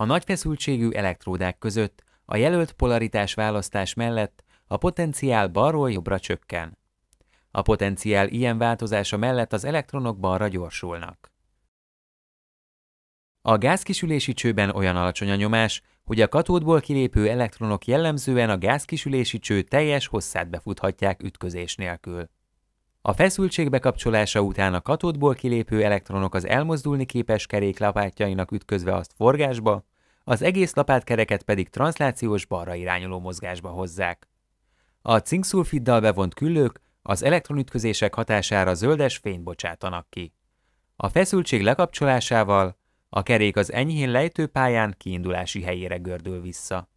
A nagy feszültségű elektródák között a jelölt polaritás választás mellett a potenciál balról jobbra csökken. A potenciál ilyen változása mellett az elektronok balra gyorsulnak. A gázkisülési csőben olyan alacsony a nyomás, hogy a katódból kilépő elektronok jellemzően a gázkisülési cső teljes hosszát befuthatják ütközés nélkül. A feszültség bekapcsolása után a katódból kilépő elektronok az elmozdulni képes kerék lapátjainak ütközve azt forgásba, az egész lapátkereket pedig translációs balra irányuló mozgásba hozzák. A cinkszulfiddal bevont küllők az elektronütközések hatására zöldes fényt bocsátanak ki. A feszültség lekapcsolásával a kerék az enyhén lejtő pályán kiindulási helyére gördül vissza.